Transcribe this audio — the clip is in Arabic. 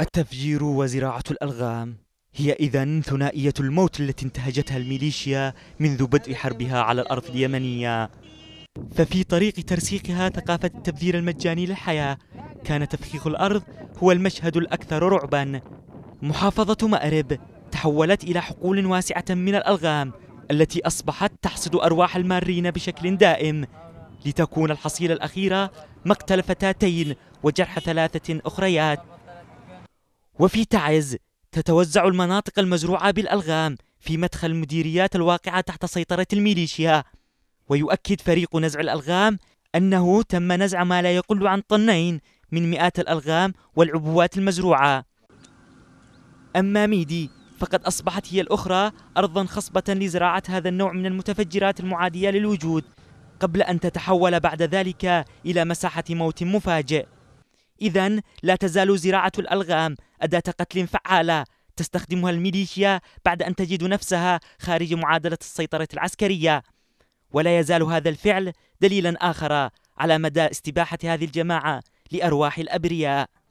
التفجير وزراعة الألغام هي إذا ثنائية الموت التي انتهجتها الميليشيا منذ بدء حربها على الأرض اليمنية ففي طريق ترسيخها ثقافة التبذير المجاني للحياة كان تفخيخ الأرض هو المشهد الأكثر رعبا محافظة مأرب تحولت إلى حقول واسعة من الألغام التي أصبحت تحصد أرواح المارين بشكل دائم لتكون الحصيلة الأخيرة مقتل فتاتين وجرح ثلاثة أخريات وفي تعز تتوزع المناطق المزروعة بالألغام في مدخل المديريات الواقعة تحت سيطرة الميليشيا ويؤكد فريق نزع الألغام أنه تم نزع ما لا يقل عن طنين من مئات الألغام والعبوات المزروعة أما ميدي فقد أصبحت هي الأخرى أرضا خصبة لزراعة هذا النوع من المتفجرات المعادية للوجود قبل أن تتحول بعد ذلك إلى مساحة موت مفاجئ إذا لا تزال زراعة الألغام أداة قتل فعالة تستخدمها الميليشيا بعد أن تجد نفسها خارج معادلة السيطرة العسكرية ولا يزال هذا الفعل دليلا آخر على مدى استباحة هذه الجماعة لأرواح الأبرياء